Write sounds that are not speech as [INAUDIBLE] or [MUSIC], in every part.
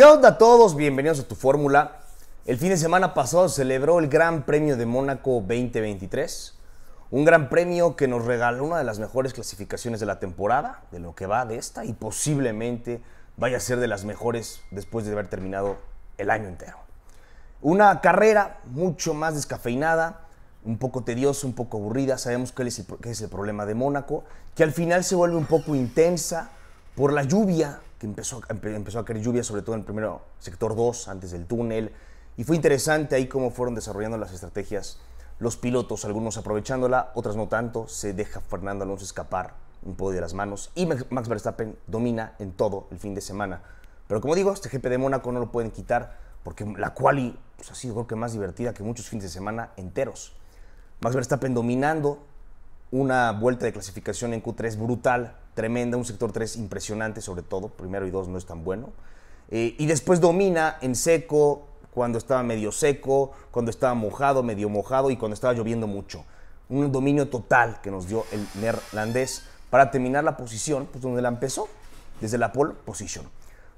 ¿Qué onda a todos? Bienvenidos a tu fórmula. El fin de semana pasado celebró el Gran Premio de Mónaco 2023. Un gran premio que nos regaló una de las mejores clasificaciones de la temporada, de lo que va de esta, y posiblemente vaya a ser de las mejores después de haber terminado el año entero. Una carrera mucho más descafeinada, un poco tediosa, un poco aburrida. Sabemos que es el, qué es el problema de Mónaco, que al final se vuelve un poco intensa por la lluvia, que empezó, empezó a caer lluvia, sobre todo en el primer sector 2, antes del túnel. Y fue interesante ahí cómo fueron desarrollando las estrategias los pilotos, algunos aprovechándola, otras no tanto. Se deja Fernando Alonso escapar un poco de las manos y Max Verstappen domina en todo el fin de semana. Pero como digo, este GP de Mónaco no lo pueden quitar porque la quali pues, ha sido creo que más divertida que muchos fines de semana enteros. Max Verstappen dominando una vuelta de clasificación en Q3 brutal, tremenda, un sector 3 impresionante sobre todo, primero y dos no es tan bueno. Eh, y después domina en seco, cuando estaba medio seco, cuando estaba mojado, medio mojado y cuando estaba lloviendo mucho. Un dominio total que nos dio el neerlandés para terminar la posición pues, donde la empezó, desde la pole position.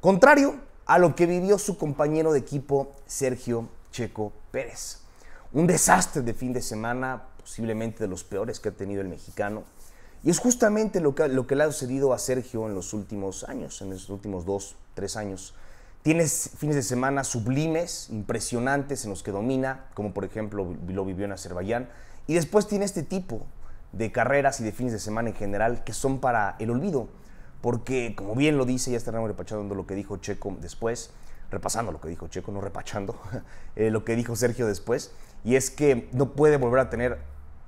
Contrario a lo que vivió su compañero de equipo Sergio Checo Pérez. Un desastre de fin de semana, posiblemente de los peores que ha tenido el mexicano. Y es justamente lo que, lo que le ha sucedido a Sergio en los últimos años, en los últimos dos, tres años. Tienes fines de semana sublimes, impresionantes, en los que domina, como por ejemplo lo vivió en Azerbaiyán. Y después tiene este tipo de carreras y de fines de semana en general que son para el olvido. Porque, como bien lo dice, ya estaremos repachando lo que dijo Checo después, repasando lo que dijo Checo, no repachando, [LAUGHS] eh, lo que dijo Sergio después, y es que no puede volver a tener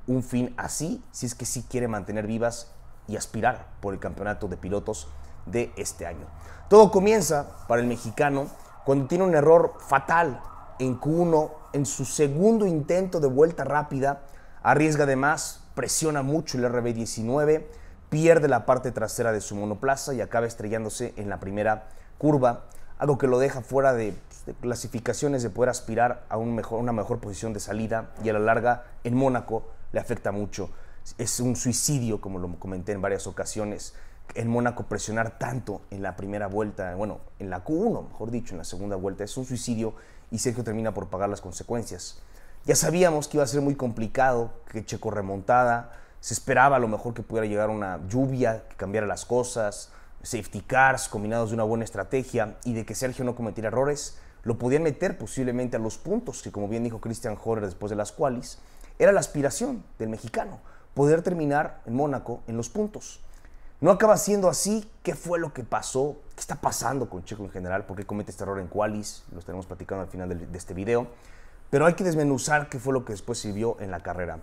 un fin así si es que sí quiere mantener vivas y aspirar por el campeonato de pilotos de este año. Todo comienza para el mexicano cuando tiene un error fatal en Q1 en su segundo intento de vuelta rápida, arriesga además, presiona mucho el RB19, pierde la parte trasera de su monoplaza y acaba estrellándose en la primera curva, algo que lo deja fuera de, pues, clasificaciones de poder aspirar a un mejor, una mejor posición de salida y a la larga en Mónaco le afecta mucho. Es un suicidio, como lo comenté en varias ocasiones. En Mónaco presionar tanto en la primera vuelta, bueno, en la Q1, mejor dicho, en la segunda vuelta, es un suicidio y Sergio termina por pagar las consecuencias. Ya sabíamos que iba a ser muy complicado, que Checo remontada, se esperaba a lo mejor que pudiera llegar una lluvia, que cambiara las cosas, safety cars combinados de una buena estrategia y de que Sergio no cometiera errores, lo podían meter posiblemente a los puntos, que como bien dijo Christian Horner después de las cuales, era la aspiración del mexicano, poder terminar en Mónaco en los puntos. No acaba siendo así. ¿Qué fue lo que pasó? ¿Qué está pasando con Checo en general? ¿Por qué comete este error en Qualis? Lo estaremos platicando al final de, este video. Pero hay que desmenuzar qué fue lo que después sirvió en la carrera.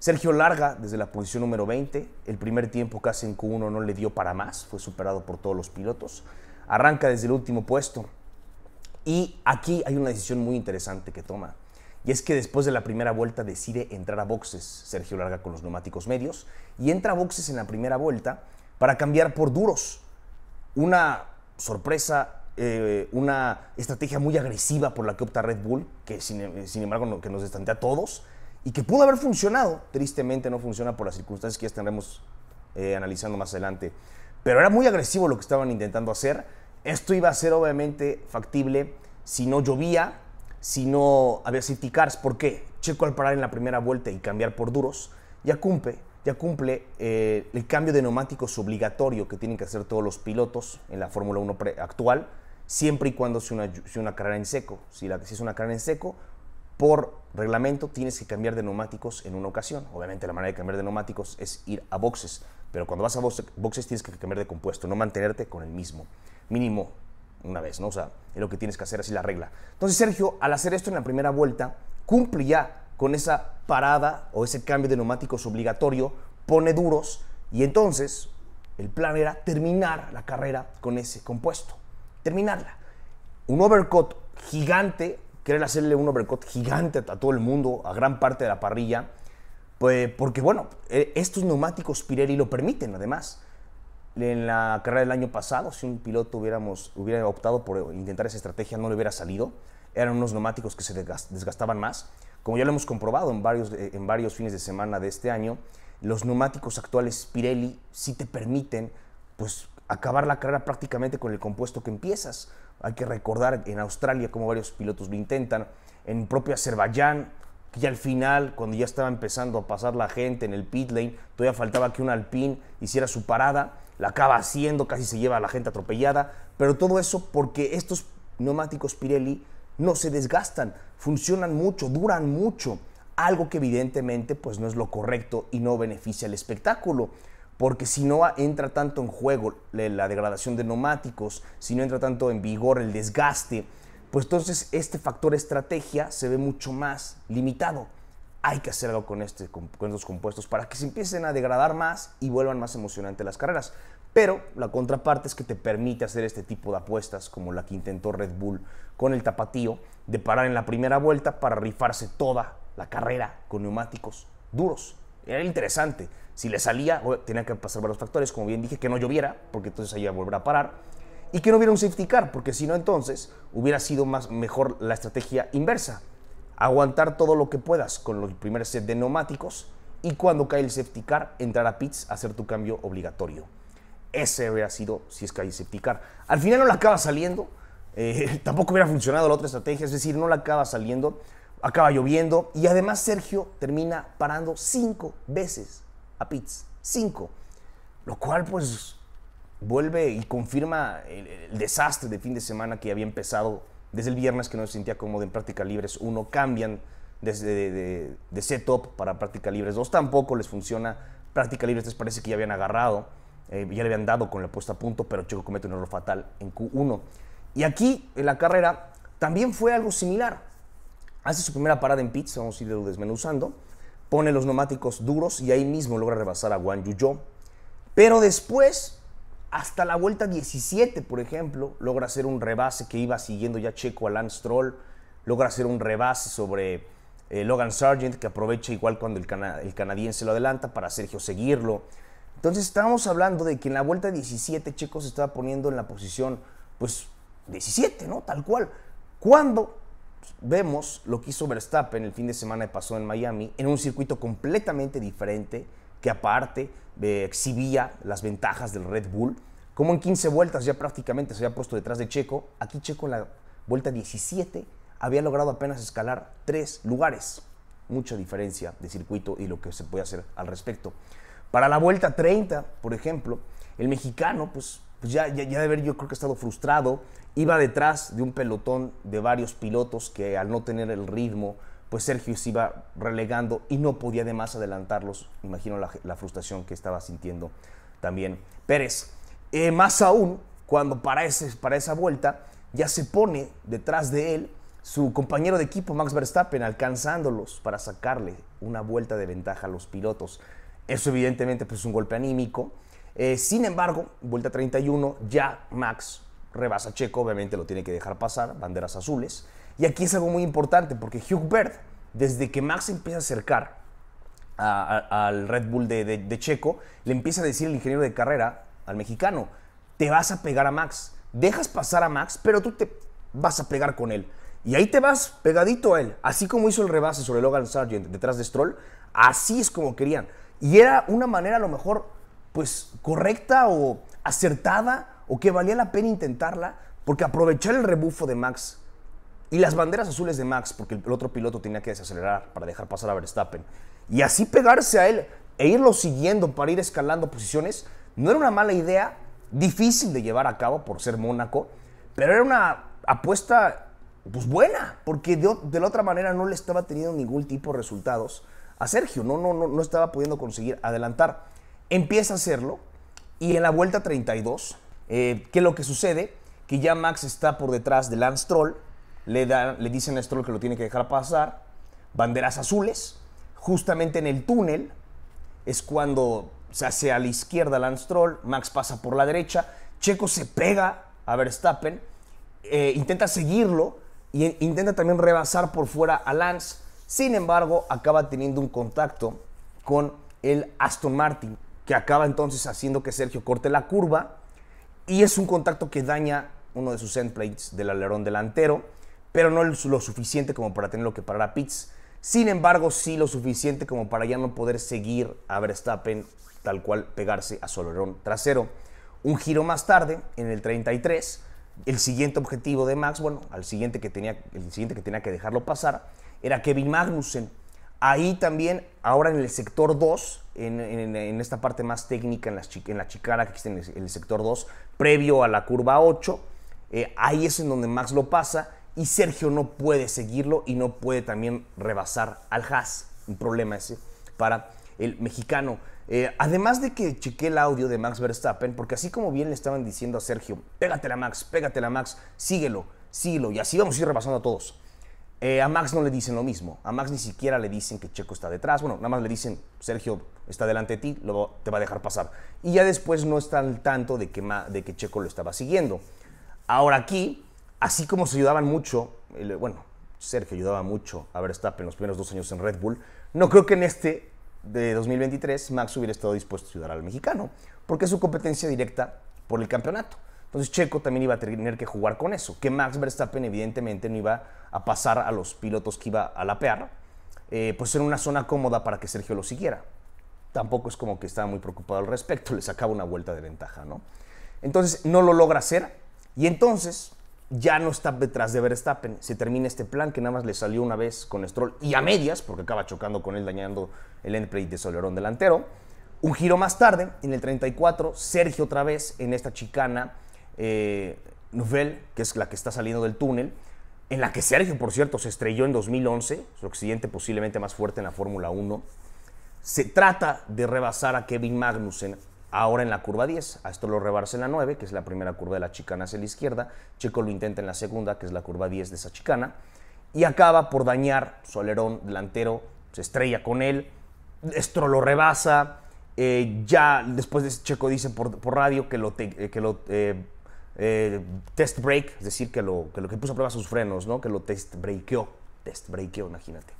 Sergio Larga desde la posición número 20. El primer tiempo casi en Q1 no le dio para más. Fue superado por todos los pilotos. Arranca desde el último puesto. Y aquí hay una decisión muy interesante que toma. Y es que después de la primera vuelta decide entrar a boxes Sergio Larga con los neumáticos medios y entra a boxes en la primera vuelta para cambiar por duros. Una sorpresa, eh, una estrategia muy agresiva por la que opta Red Bull, que sin, eh, embargo que nos estantea a todos y que pudo haber funcionado. Tristemente no funciona por las circunstancias que ya estaremos eh, analizando más adelante. Pero era muy agresivo lo que estaban intentando hacer. Esto iba a ser obviamente factible si no llovía sino, a ver, City Cars, ¿por qué? Checo al parar en la primera vuelta y cambiar por duros, ya cumple, ya cumple eh, el cambio de neumáticos obligatorio que tienen que hacer todos los pilotos en la Fórmula 1 actual, siempre y cuando sea una, carrera en seco. Si, la, es una carrera en seco, por reglamento tienes que cambiar de neumáticos en una ocasión. Obviamente la manera de cambiar de neumáticos es ir a boxes, pero cuando vas a boxes, boxes tienes que cambiar de compuesto, no mantenerte con el mismo. Mínimo una vez, ¿no? O sea, es lo que tienes que hacer, así la regla. Entonces Sergio, al hacer esto en la primera vuelta, cumple ya con esa parada o ese cambio de neumáticos obligatorio, pone duros y entonces el plan era terminar la carrera con ese compuesto, terminarla. Un overcut gigante, querer hacerle un overcut gigante a todo el mundo, a gran parte de la parrilla, pues, porque bueno, e-, estos neumáticos Pirelli lo permiten además en la carrera del año pasado, si un piloto hubiéramos, hubiera optado por intentar esa estrategia, no le hubiera salido. Eran unos neumáticos que se desgastaban más. Como ya lo hemos comprobado en varios, eh, en varios fines de semana de este año, los neumáticos actuales Pirelli sí te permiten pues, acabar la carrera prácticamente con el compuesto que empiezas. Hay que recordar en Australia cómo varios pilotos lo intentan, en propio Azerbaiyán, que al final, cuando ya estaba empezando a pasar la gente en el pit lane, todavía faltaba que un Alpine hiciera su parada, la acaba haciendo, casi se lleva a la gente atropellada, pero todo eso porque estos neumáticos Pirelli no se desgastan, funcionan mucho, duran mucho, algo que evidentemente pues no es lo correcto y no beneficia el espectáculo porque si no entra tanto en juego la degradación de neumáticos, si no entra tanto en vigor el desgaste, pues entonces este factor estrategia se ve mucho más limitado. Hay que hacer algo con, este, estos compuestos para que se empiecen a degradar más y vuelvan más emocionantes las carreras. Pero la contraparte es que te permite hacer este tipo de apuestas como la que intentó Red Bull con el tapatío de parar en la primera vuelta para rifarse toda la carrera con neumáticos duros. Era interesante. Si le salía, tenía que pasar varios factores, como bien dije, que no lloviera, porque entonces ahí volverá a parar y que no hubiera un safety car, porque si no entonces hubiera sido más, mejor la estrategia inversa. Aguantar todo lo que puedas con los primer set de neumáticos y cuando cae el safety car entrar a pits a hacer tu cambio obligatorio. Ese hubiera sido si es que hay safety car. Al final no la acaba saliendo, eh, [LAUGHS] tampoco hubiera funcionado la otra estrategia, es decir, no la acaba saliendo, acaba lloviendo y además Sergio termina parando cinco veces a pits, cinco, lo cual pues vuelve y confirma el, desastre de fin de semana que había empezado desde el viernes, que no se sentía cómodo en práctica libres. Uno, cambian desde de, para práctica libres. Dos, tampoco les funciona. Práctica libres les parece que ya habían agarrado, eh, ya le habían dado con la puesta a punto, pero Checo comete un error fatal en Q1. Y aquí, en la carrera, también fue algo similar. Hace su primera parada en pits, vamos a ir desmenuzando, pone los neumáticos duros y ahí mismo logra rebasar a Wang yo Pero después hasta la vuelta 17, por ejemplo, logra hacer un rebase que iba siguiendo ya Checo a Lance Troll, Logra hacer un rebase sobre eh, Logan Sargent, que aprovecha igual cuando el, el canadiense lo adelanta para Sergio seguirlo. Entonces estábamos hablando de que en la vuelta 17 Checo se estaba poniendo en la posición, pues 17, ¿no? Tal cual. Cuando vemos lo que hizo Verstappen el fin de semana que pasó en Miami, en un circuito completamente diferente, que aparte eh, exhibía las ventajas del Red Bull. Como en 15 vueltas ya prácticamente se había puesto detrás de Checo, aquí Checo en la vuelta 17 había logrado apenas escalar tres lugares. Mucha diferencia de circuito y lo que se puede hacer al respecto. Para la vuelta 30, por ejemplo, el mexicano, pues, pues ya, ya, de ver yo creo que estado frustrado, iba detrás de un pelotón de varios pilotos que al no tener el ritmo, pues Sergio se iba relegando y no podía más adelantarlos. Imagino la, frustración que estaba sintiendo también Pérez. Eh, más aún, cuando para, para esa vuelta ya se pone detrás de él su compañero de equipo Max Verstappen alcanzándolos para sacarle una vuelta de ventaja a los pilotos. Eso evidentemente pues, es un golpe anímico. Eh, sin embargo, vuelta 31, ya Max rebasa a Checo, obviamente lo tiene que dejar pasar, banderas azules. Y aquí es algo muy importante porque Hugh Bird, desde que Max empieza a acercar al Red Bull de, Checo, le empieza a decir al ingeniero de carrera al mexicano, te vas a pegar a Max, dejas pasar a Max, pero tú te vas a pegar con él. Y ahí te vas pegadito a él. Así como hizo el rebase sobre Logan Sargent detrás de Stroll, así es como querían. Y era una manera a lo mejor, pues, correcta o acertada o que valía la pena intentarla, porque aprovechar el rebufo de Max y las banderas azules de Max, porque el otro piloto tenía que desacelerar para dejar pasar a Verstappen. Y así pegarse a él e irlo siguiendo para ir escalando posiciones, no era una mala idea, difícil de llevar a cabo por ser Mónaco, pero era una apuesta pues buena, porque de, la otra manera no le estaba teniendo ningún tipo de resultados a Sergio, no, no, no, no estaba pudiendo conseguir adelantar. Empieza a hacerlo y en la vuelta 32, que eh, ¿qué lo que sucede? Que ya Max está por detrás de Lance Troll le, le dicen a Stroll que lo tiene que dejar pasar, banderas azules, justamente en el túnel es cuando se hace a la izquierda Lance Stroll, Max pasa por la derecha, Checo se pega a Verstappen, eh, intenta seguirlo e intenta también rebasar por fuera a Lance, sin embargo acaba teniendo un contacto con el Aston Martin, que acaba entonces haciendo que Sergio corte la curva y es un contacto que daña uno de sus endplates del alerón delantero pero no lo suficiente como para tenerlo que parar a Pitts. Sin embargo, sí lo suficiente como para ya no poder seguir a Verstappen tal cual pegarse a Solerón trasero. Un giro más tarde, en el 33, el siguiente objetivo de Max, bueno, al siguiente que tenía, el siguiente que tenía que dejarlo pasar, era Kevin Magnussen. Ahí también, ahora en el sector 2, en, esta parte más técnica, en la, chicara que existe en el, sector 2, previo a la curva 8, eh, ahí es en donde Max lo pasa y Sergio no puede seguirlo y no puede también rebasar al Haas. Un problema ese para el mexicano. Eh, además de que chequé el audio de Max Verstappen, porque así como bien le estaban diciendo a Sergio, pégatela Max, pégatela Max, síguelo, síguelo, y así vamos a ir rebasando a todos. Eh, a Max no le dicen lo mismo. A Max ni siquiera le dicen que Checo está detrás. Bueno, nada más le dicen, Sergio está delante de ti, lo, te va a dejar pasar. Y ya después no está al tanto de que, de que Checo lo estaba siguiendo. Ahora aquí, así como se ayudaban mucho, bueno, Sergio ayudaba mucho a Verstappen los primeros dos años en Red Bull, no creo que en este de 2023 Max hubiera estado dispuesto a ayudar al mexicano, porque es su competencia directa por el campeonato. Entonces Checo también iba a tener que jugar con eso, que Max Verstappen evidentemente no iba a pasar a los pilotos que iba a lapear, eh, pues en una zona cómoda para que Sergio lo siguiera. Tampoco es como que estaba muy preocupado al respecto, [LAUGHS] le sacaba una vuelta de ventaja, ¿no? Entonces no lo logra hacer y entonces ya no está detrás de Verstappen. Se termina este plan que nada más le salió una vez con Stroll y a medias, porque acaba chocando con él, dañando el endplate de Solerón delantero. Un giro más tarde, en el 34, Sergio otra vez en esta chicana eh, Nouvelle, que es la que está saliendo del túnel, en la que Sergio, por cierto, se estrelló en 2011, su accidente posiblemente más fuerte en la Fórmula 1. Se trata de rebasar a Kevin Magnussen Ahora en la curva 10, esto lo rebarsa en la 9, que es la primera curva de la chicana hacia la izquierda, Checo lo intenta en la segunda, que es la curva 10 de esa chicana, y acaba por dañar Solerón delantero, se estrella con él, Esto lo rebasa, eh, ya después de Checo dice por, radio que lo, eh, lo eh, test break, es decir, que lo, que puso a prueba sus frenos, ¿no? que lo test breakeó, test breakeó, imagínate,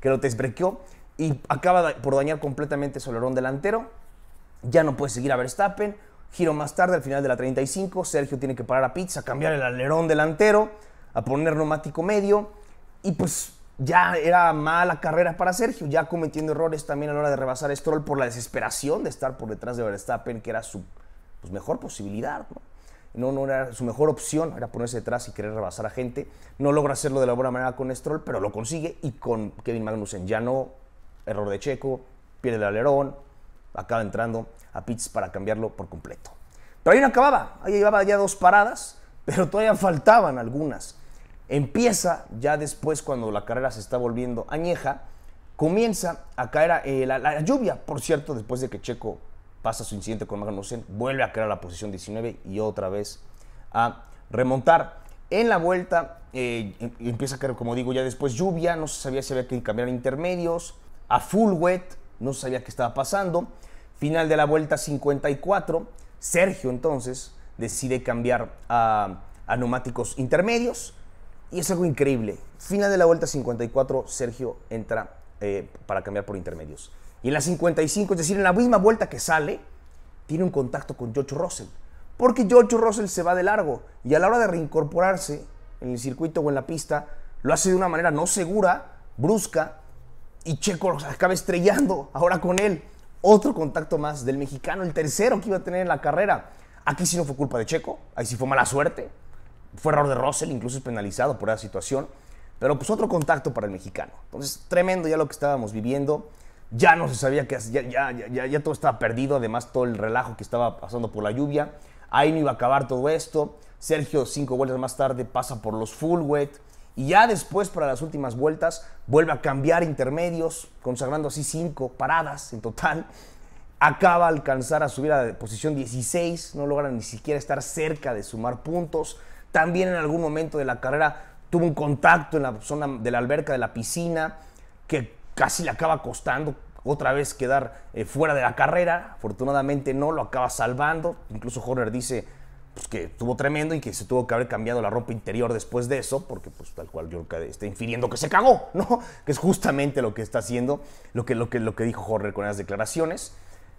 que lo test breakeó y acaba por dañar completamente Solerón delantero, ya no puede seguir a Verstappen. Giro más tarde, al final de la 35, Sergio tiene que parar a a cambiar el alerón delantero, a poner neumático medio. Y pues ya era mala carrera para Sergio, ya cometiendo errores también a la hora de rebasar a Stroll por la desesperación de estar por detrás de Verstappen, que era su pues, mejor posibilidad. ¿no? No, era su mejor opción, era ponerse detrás y querer rebasar a gente. No logra hacerlo de la buena manera con Stroll, pero lo consigue y con Kevin Magnussen ya no. Error de Checo, pierde el alerón, acaba entrando a pits para cambiarlo por completo. Pero ahí no acababa, ahí llevaba ya dos paradas, pero todavía faltaban algunas. Empieza ya después cuando la carrera se está volviendo añeja, comienza a caer eh, la, lluvia, por cierto, después de que Checo pasa su incidente con Magnussen, vuelve a caer a la posición 19 y otra vez a remontar. En la vuelta eh, em, empieza a caer, como digo, ya después lluvia, no se sabía si había que cambiar intermedios, a full wet, no sabía qué estaba pasando. Final de la vuelta 54, Sergio entonces decide cambiar a, a neumáticos intermedios y es algo increíble. Final de la vuelta 54, Sergio entra eh, para cambiar por intermedios. Y en la 55, es decir, en la misma vuelta que sale, tiene un contacto con George Russell. Porque George Russell se va de largo y a la hora de reincorporarse en el circuito o en la pista, lo hace de una manera no segura, brusca, y Checo acaba estrellando ahora con él. Otro contacto más del mexicano, el tercero que iba a tener en la carrera. Aquí sí no fue culpa de Checo, ahí sí fue mala suerte. Fue error de Russell, incluso es penalizado por esa situación. Pero pues otro contacto para el mexicano. Entonces, tremendo ya lo que estábamos viviendo. Ya no se sabía que ya, ya, ya, ya todo estaba perdido, además todo el relajo que estaba pasando por la lluvia. Ahí no iba a acabar todo esto. Sergio, cinco vueltas más tarde, pasa por los full wet y ya después, para las últimas vueltas, vuelve a cambiar intermedios, consagrando así cinco paradas en total. Acaba alcanzar a subir a la posición 16, no logra ni siquiera estar cerca de sumar puntos. También en algún momento de la carrera tuvo un contacto en la zona de la alberca de la piscina que casi le acaba costando otra vez quedar eh, fuera de la carrera. Afortunadamente no, lo acaba salvando. Incluso Horner dice, pues, que estuvo tremendo y que se tuvo que haber cambiado la ropa interior después de eso, porque pues tal cual yo está infiriendo que se cagó, ¿no? [LAUGHS] Que es justamente lo que está haciendo, lo que, lo que, lo que dijo Jorge con esas declaraciones.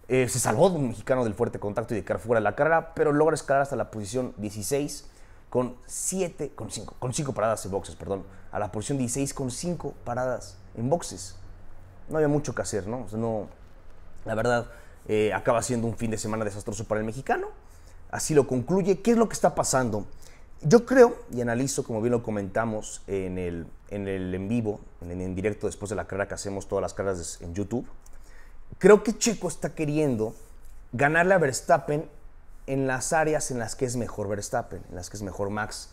Eh, se salvó de un mexicano del fuerte contacto y de quedar fuera de la carrera, pero logra escalar hasta la posición 16 con 7, con 5, con 5 paradas en boxes, perdón, a la posición 16 con 5 paradas en boxes. No había mucho que hacer, ¿no? O sea, no la verdad, eh, acaba siendo un fin de semana desastroso para el mexicano así lo concluye. ¿Qué es lo que está pasando? Yo creo y analizo, como bien lo comentamos en el en, el en vivo, en, en directo después de la carrera que hacemos todas las carreras en YouTube, creo que Chico está queriendo ganarle a Verstappen en las áreas en las que es mejor Verstappen, en las que es mejor Max.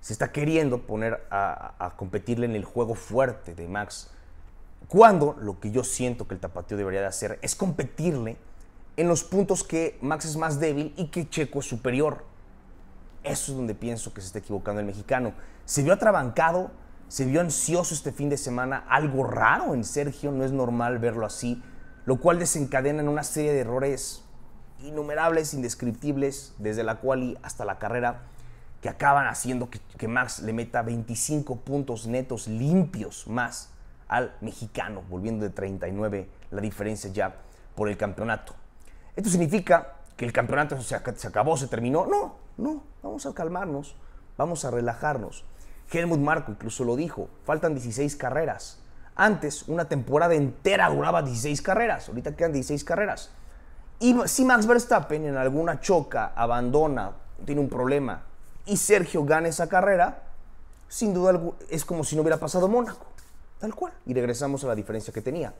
Se está queriendo poner a, competirle en el juego fuerte de Max. Cuando lo que yo siento que el tapateo debería de hacer es competirle en los puntos que Max es más débil y que Checo es superior. Eso es donde pienso que se está equivocando el mexicano. Se vio atrabancado, se vio ansioso este fin de semana, algo raro en Sergio, no es normal verlo así, lo cual desencadena en una serie de errores innumerables, indescriptibles, desde la cual y hasta la carrera, que acaban haciendo que, que Max le meta 25 puntos netos limpios más al mexicano, volviendo de 39 la diferencia ya por el campeonato. ¿Esto significa que el campeonato se, se acabó, se terminó? No, no, vamos a calmarnos, vamos a relajarnos. Helmut Marco incluso lo dijo, faltan 16 carreras. Antes una temporada entera duraba 16 carreras, ahorita quedan 16 carreras. Y si Max Verstappen en alguna choca, abandona, tiene un problema y Sergio gana esa carrera, sin duda es como si no hubiera pasado Mónaco, tal cual. Y regresamos a la diferencia que tenía.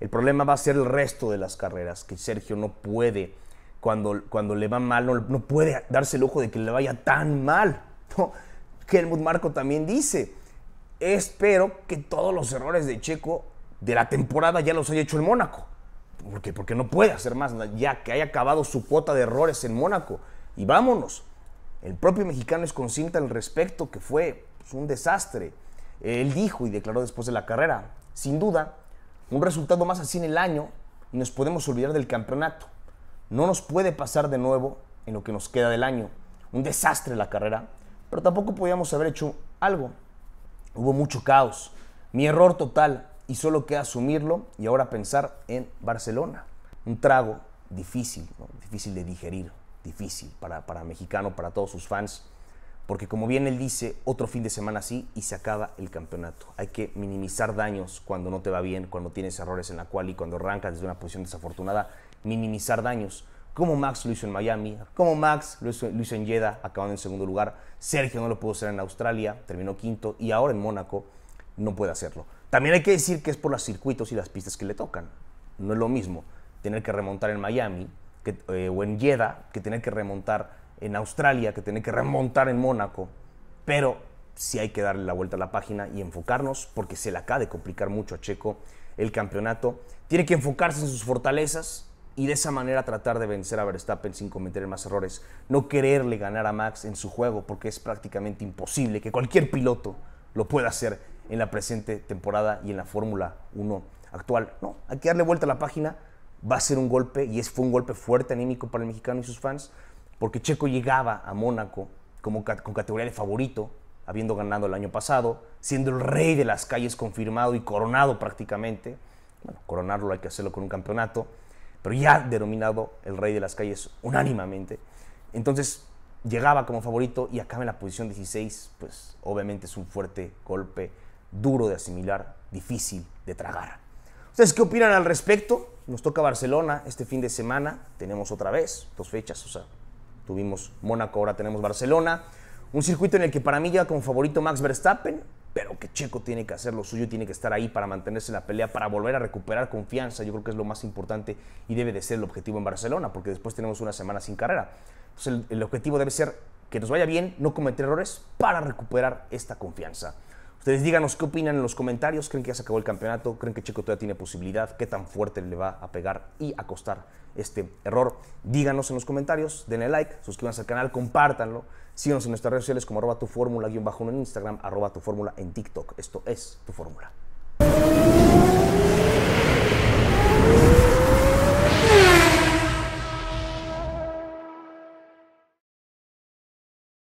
El problema va a ser el resto de las carreras, que Sergio no puede, cuando, cuando le va mal, no, puede darse el lujo de que le vaya tan mal. Helmut Marco también dice, espero que todos los errores de Checo de la temporada ya los haya hecho en Mónaco. ¿Por qué? Porque no puede hacer más, ya que haya acabado su cuota de errores en Mónaco. Y vámonos. El propio mexicano es consciente al respecto que fue pues, un desastre. Él dijo y declaró después de la carrera, sin duda, un resultado más así en el año y nos podemos olvidar del campeonato. No nos puede pasar de nuevo en lo que nos queda del año. Un desastre la carrera, pero tampoco podíamos haber hecho algo. Hubo mucho caos, mi error total y solo queda asumirlo y ahora pensar en Barcelona. Un trago difícil, difícil de digerir, difícil para, para mexicano, para todos sus fans porque como bien él dice, otro fin de semana sí y se acaba el campeonato. Hay que minimizar daños cuando no te va bien, cuando tienes errores en la cual y cuando arrancas desde una posición desafortunada, minimizar daños. Como Max lo hizo en Miami, como Max lo hizo, en Jeddah, acabando en segundo lugar. Sergio no lo pudo hacer en Australia, terminó quinto y ahora en Mónaco no puede hacerlo. También hay que decir que es por los circuitos y las pistas que le tocan. No es lo mismo tener que remontar en Miami eh, o en Jeddah que tener que remontar en Australia que tiene que remontar en Mónaco, pero si hay que darle la vuelta a la página y enfocarnos porque se le acaba de complicar mucho a Checo el campeonato. Tiene que enfocarse en sus fortalezas y de esa manera tratar de vencer a Verstappen sin cometer más errores. No quererle ganar a Max en su juego porque es prácticamente imposible que cualquier piloto lo pueda hacer en la presente temporada y en la Fórmula 1 actual. No, hay que darle vuelta a la página. Va a ser un golpe y fue un golpe fuerte anímico para el mexicano y sus fans porque Checo llegaba a Mónaco como con categoría de favorito, habiendo ganado el año pasado, siendo el rey de las calles confirmado y coronado prácticamente. Bueno, coronarlo hay que hacerlo con un campeonato, pero ya denominado el rey de las calles unánimamente. Entonces llegaba como favorito y acaba en la posición 16, pues obviamente es un fuerte golpe, duro de asimilar, difícil de tragar. ¿Ustedes qué opinan al respecto? Nos toca Barcelona este fin de semana, tenemos otra vez dos fechas, o sea, Tuvimos Mónaco, ahora tenemos Barcelona. Un circuito en el que para mí llega como favorito Max Verstappen, pero que Checo tiene que hacer lo suyo, tiene que estar ahí para mantenerse en la pelea, para volver a recuperar confianza. Yo creo que es lo más importante y debe de ser el objetivo en Barcelona, porque después tenemos una semana sin carrera. Entonces el, el objetivo debe ser que nos vaya bien, no cometer errores para recuperar esta confianza. Ustedes díganos qué opinan en los comentarios. ¿Creen que ya se acabó el campeonato? ¿Creen que Checo todavía tiene posibilidad? ¿Qué tan fuerte le va a pegar y a costar este error. Díganos en los comentarios, denle like, suscríbanse al canal, compártanlo. Síganos en nuestras redes sociales como arroba tu fórmula guión bajo en Instagram, arroba tu fórmula en TikTok. Esto es tu fórmula.